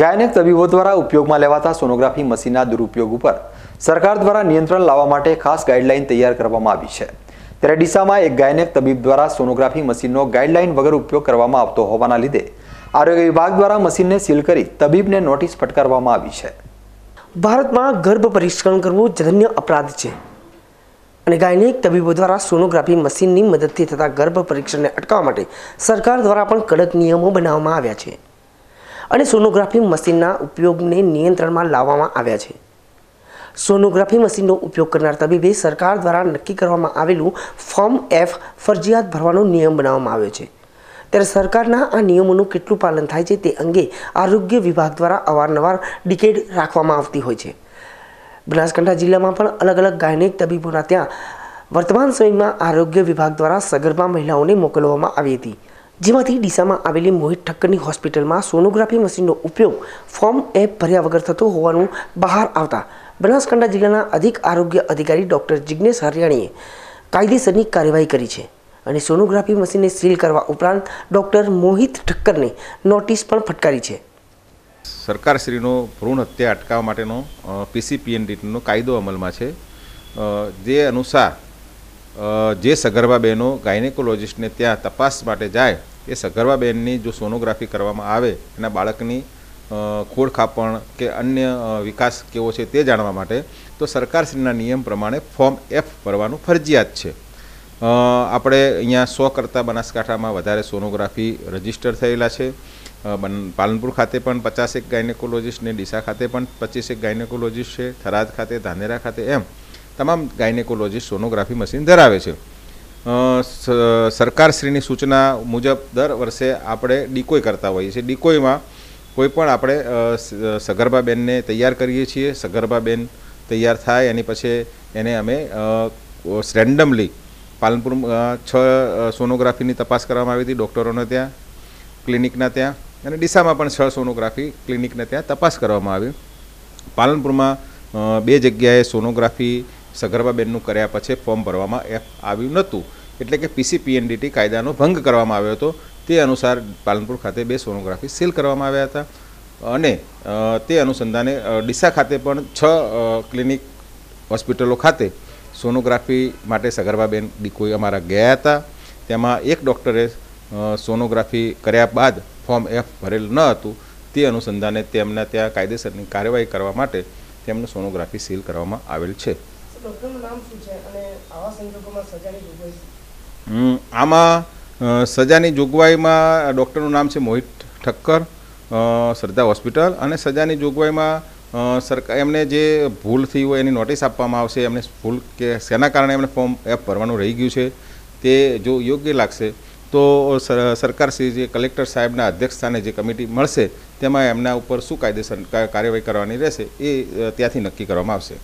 gynaec તબીબો દ્વારા ઉપયોગમાં લેવાતા સોનોગ્રાફી મશીનના દુરુપયોગ ઉપર સરકાર દ્વારા નિયંત્રણ લાવવા માટે ખાસ ગાઈડલાઈન તૈયાર કરવામાં આવી છે ત્યારે ડીસામાં એક ગાયનેક તબીબ દ્વારા સોનોગ્રાફી મશીનનો ગાઈડલાઈન વગર ઉપયોગ કરવામાં આવતો હોવાના લીધે આરોગ્ય વિભાગ દ્વારા મશીનને સીલ કરી તબીબને નોટિસ ફટકારવામાં આવી છે ભારતમાં ગર્ભ પરીક્ષણ કરવું જઘન્ય અપરાધ છે અને ગાયનેક તબીબો દ્વારા સોનોગ્રાફી મશીનની મદદથી થતા ગર્ભ પરીક્ષણને અટકાવવા માટે સરકાર દ્વારા પણ કડક નિયમો બનાવવામાં આવ્યા છે અને સોનોગ્રાફી મશીનના ઉપયોગને નિયંત્રણમાં લાવવામાં આવ્યા છે સોનોગ્રાફી મશીનનો ઉપયોગ કરનાર તબીબે સરકાર દ્વારા નક્કી કરવામાં આવેલું ફોર્મ એફ ફરજિયાત ભરવાનો નિયમ બનાવવામાં આવ્યો છે ત્યારે સરકારના આ નિયમોનું કેટલું પાલન થાય છે તે અંગે આરોગ્ય વિભાગ દ્વારા અવારનવાર ડિકેડ રાખવામાં આવતી હોય છે બનાસકાંઠા જિલ્લામાં પણ અલગ અલગ ગાયનેક તબીબોના ત્યાં વર્તમાન સમયમાં આરોગ્ય વિભાગ દ્વારા સગર્ભા મહિલાઓને મોકલવામાં આવી હતી જેમાંથી ડીસામાં આવેલી મોહિત ઠક્કરની હોસ્પિટલમાં સોનોગ્રાફી મશીનનો ઉપયોગ ફોર્મ એપ ભર્યા વગર થતો હોવાનું બહાર આવતા બનાસકાંઠા જિલ્લાના અધિક આરોગ્ય અધિકારી ડૉક્ટર જિજ્ઞેશ હરિયાણીએ કાયદેસરની કાર્યવાહી કરી છે અને સોનોગ્રાફી મશીનને સીલ કરવા ઉપરાંત ડૉક્ટર મોહિત ઠક્કરને નોટિસ પણ ફટકારી છે સરકારશ્રીનો ભ્રૂણ હત્યા અટકાવવા માટેનો પીસીપીએનડીટીનો કાયદો અમલમાં છે જે અનુસાર જે સગર્ભા બહેનો ગાયનેકોલોજિસ્ટને ત્યાં તપાસ માટે જાય એ સગર્ભાબહેનની જો સોનોગ્રાફી કરવામાં આવે એના બાળકની ખોડ ખાપણ કે અન્ય વિકાસ કેવો છે તે જાણવા માટે તો સરકારશ્રીના નિયમ પ્રમાણે ફોર્મ એફ ભરવાનું ફરજિયાત છે આપણે અહીંયા સો કરતાં બનાસકાંઠામાં વધારે સોનોગ્રાફી રજીસ્ટર થયેલા છે પાલનપુર ખાતે પણ પચાસેક ગાયનેકોલોજીસ્ટ ને ડીસા ખાતે પણ પચીસેક ગાયનેકોલોજીસ્ટ છે થરાદ ખાતે ધાનેરા ખાતે એમ તમામ ગાયનેકોલોજીસ્ટ સોનોગ્રાફી મશીન ધરાવે છે સરકારશ્રીની સૂચના મુજબ દર વર્ષે આપણે ડીકોય કરતા હોઈએ છીએ કોઈ પણ આપણે સગર્ભાબેનને તૈયાર કરીએ છીએ સગર્ભાબેન તૈયાર થાય એની પછી એને અમે રેન્ડમલી પાલનપુર છ સોનોગ્રાફીની તપાસ કરવામાં આવી હતી ડૉક્ટરોને ત્યાં ક્લિનિકના ત્યાં અને ડીસામાં પણ છ સોનોગ્રાફી ક્લિનિકને ત્યાં તપાસ કરવામાં આવી પાલનપુરમાં બે જગ્યાએ સોનોગ્રાફી સગર્ભાબેનનું કર્યા પછી ફોર્મ ભરવામાં એફ આવ્યું નહોતું એટલે કે પીસીપીએનડીટી કાયદાનો ભંગ કરવામાં આવ્યો હતો તે અનુસાર પાલનપુર ખાતે બે સોનોગ્રાફી સીલ કરવામાં આવ્યા હતા અને તે અનુસંધાને ડીસા ખાતે પણ છ ક્લિનિક હોસ્પિટલો ખાતે સોનોગ્રાફી માટે સગર્ભાબેન ડીકોઈ અમારા ગયા હતા તેમાં એક ડૉક્ટરે સોનોગ્રાફી કર્યા બાદ ફોર્મ એફ ભરેલું ન હતું તે અનુસંધાને તેમના ત્યાં કાયદેસરની કાર્યવાહી કરવા માટે તેમનું સોનોગ્રાફી સીલ કરવામાં આવેલ છે આમાં સજાની જોગવાઈમાં ડૉક્ટરનું નામ છે મોહિત ઠક્કર સરદાર હોસ્પિટલ અને સજાની જોગવાઈમાં સરકાર એમને જે ભૂલ થઈ હોય એની નોટિસ આપવામાં આવશે એમને ભૂલ કે શેના કારણે એમને ફોર્મ એપ ભરવાનું રહી ગયું છે તે જો યોગ્ય લાગશે તો સરકાર શ્રી જે કલેક્ટર સાહેબના અધ્યક્ષસ્થાને જે કમિટી મળશે તેમાં એમના ઉપર શું કાયદેસર કાર્યવાહી કરવાની રહેશે એ ત્યાંથી નક્કી કરવામાં આવશે